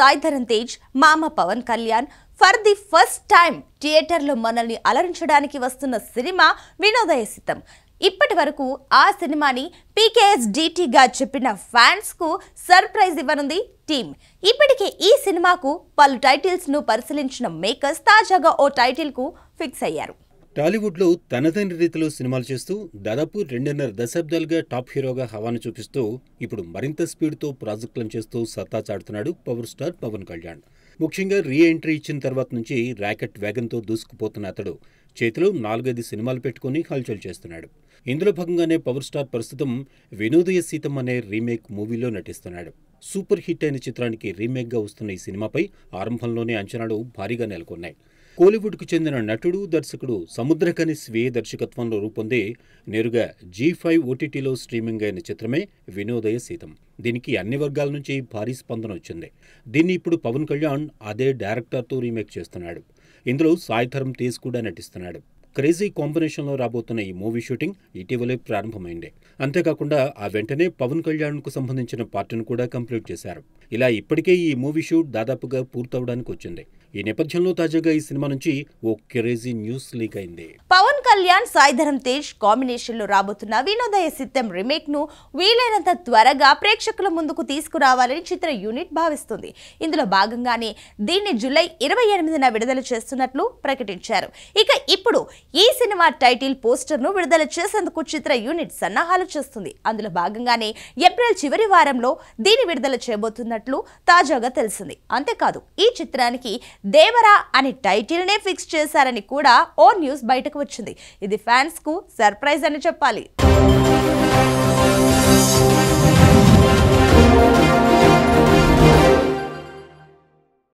సాయిధరం తేజ్ మామ Pawan Kalyan for the first time థియేటర్లో మనల్ని అలరించడానికి వస్తున్న సినిమా వినోదయసితం ఇప్పటి వరకు ఆ సినిమాని పీకేఎస్ డిటీగా చెప్పిన ఫ్యాన్స్కు సర్ప్రైజ్ ఇవ్వనుంది టీమ్ ఇప్పటికే ఈ సినిమాకు పలు టైటిల్స్ను పరిశీలించిన మేకర్స్ తాజాగా ఓ టైటిల్కు ఫిక్స్ అయ్యారు టాలీవుడ్లో తనదైన రీతిలో సినిమాలు చేస్తూ దాదాపు రెండున్నర దశాబ్దాలుగా టాప్ హీరోగా హవాను చూపిస్తూ ఇప్పుడు మరింత స్పీడ్తో ప్రాజెక్టులను చేస్తూ సత్తా చాడుతున్నాడు పవర్ స్టార్ పవన్ కళ్యాణ్ ముఖ్యంగా రీ ఎంట్రీ ఇచ్చిన తర్వాత నుంచి ర్యాకెట్ వేగంతో దూసుకుపోతున్న అతడు చేతిలో నాలుగైదు సినిమాలు పెట్టుకుని హల్చల్ చేస్తున్నాడు ఇందులో భాగంగానే పవర్ స్టార్ ప్రస్తుతం వినోదయ సీతం అనే రీమేక్ మూవీలో నటిస్తున్నాడు సూపర్ హిట్ అయిన చిత్రానికి రీమేక్గా వస్తున్న ఈ సినిమాపై ఆరంభంలోనే అంచనాలు భారీగా నెలకొన్నాయి కోలీవుడ్కు చెందిన నటుడు దర్శకుడు సముద్రకని స్వీయ దర్శకత్వంలో రూపొందే నేరుగా జీ ఫైవ్ ఓటీటీలో స్ట్రీమింగ్ అయిన చిత్రమే వినోదయ సీతం దీనికి అన్ని వర్గాల నుంచి భారీ స్పందన వచ్చింది దీన్ని ఇప్పుడు పవన్ కళ్యాణ్ అదే డైరెక్టర్తో రీమేక్ చేస్తున్నాడు ఇందులో సాయిధరం తేజ్ కూడా నటిస్తున్నాడు క్రేజీ కాంబినేషన్లో రాబోతున్న ఈ మూవీ షూటింగ్ ఇటీవలే ప్రారంభమైంది అంతేకాకుండా ఆ వెంటనే పవన్ కళ్యాణ్ కు సంబంధించిన పార్ట్ను కూడా కంప్లీట్ చేశారు ఇలా ఇప్పటికే ఈ మూవీ షూట్ దాదాపుగా పూర్తవడానికి వచ్చింది ఈ నేపథ్యంలో తాజాగా ఈ సినిమా నుంచి ఓ క్రేజీ న్యూస్ లీక్ అయింది పవన్ కళ్యాణ్ సాయిధరం తేజ్ కాంబినేషన్ లో రాబోతున్న వినోదయ సిద్ధం రిమేక్ ను వీలైనంత త్వరగా ప్రేక్షకుల ముందుకు తీసుకురావాలని చిత్ర యూనిట్ భావిస్తుంది ఇందులో భాగంగానే దీన్ని జూలై ఇరవై ఎనిమిదిన విడుదల చేస్తున్నట్లు ప్రకటించారు ఇక ఇప్పుడు ఈ సినిమా టైటిల్ పోస్టర్ను విడుదల చేసేందుకు చిత్ర యూనిట్ సన్నాహాలు చేస్తుంది అందులో భాగంగానే ఏప్రిల్ చివరి వారంలో దీని విడుదల చేయబోతున్నట్లు తాజాగా తెలిసింది అంతేకాదు ఈ చిత్రానికి దేవరా అనే టైటిల్నే ఫిక్స్ చేశారని కూడా ఓ న్యూస్ బయటకు వచ్చింది ఇది ఫ్యాన్స్కు సర్ప్రైజ్ అని చెప్పాలి